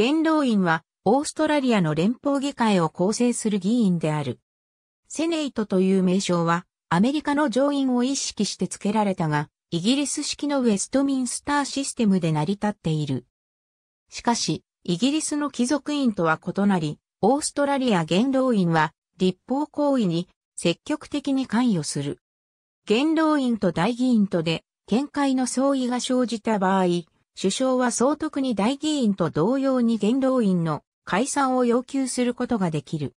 元老院は、オーストラリアの連邦議会を構成する議員である。セネイトという名称は、アメリカの上院を意識して付けられたが、イギリス式のウェストミンスターシステムで成り立っている。しかし、イギリスの貴族院とは異なり、オーストラリア元老院は、立法行為に積極的に関与する。元老院と大議員とで、見解の相違が生じた場合、首相は総督に大議員と同様に元老院の解散を要求することができる。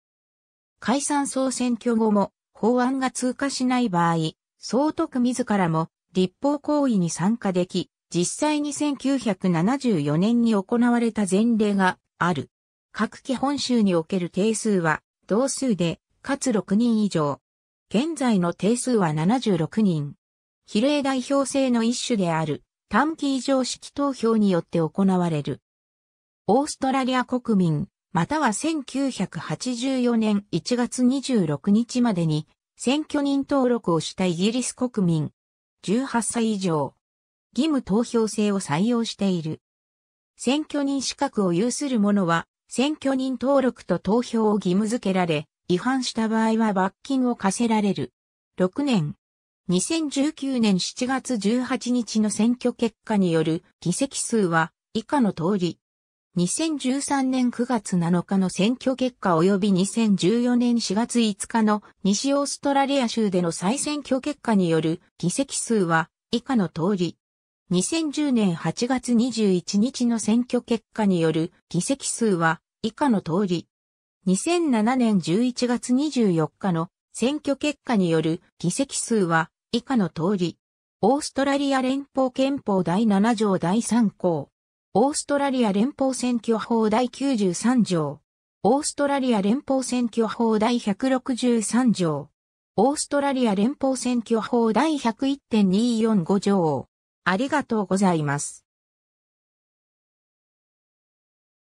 解散総選挙後も法案が通過しない場合、総督自らも立法行為に参加でき、実際に1974年に行われた前例がある。各基本州における定数は同数で、かつ6人以上。現在の定数は76人。比例代表制の一種である短期常式投票によって行われる。オーストラリア国民、または1984年1月26日までに選挙人登録をしたイギリス国民、18歳以上、義務投票制を採用している。選挙人資格を有する者は、選挙人登録と投票を義務付けられ、違反した場合は罰金を課せられる。6年、2019年7月18日の選挙結果による議席数は以下の通り。2013年9月7日の選挙結果及び2014年4月5日の西オーストラリア州での再選挙結果による議席数は以下の通り。2010年8月21日の選挙結果による議席数は以下の通り。2007年11月24日の選挙結果による議席数は以下の通り。オーストラリア連邦憲法第7条第3項。オーストラリア連邦選挙法第93条。オーストラリア連邦選挙法第163条。オーストラリア連邦選挙法第101.245条。ありがとうございます。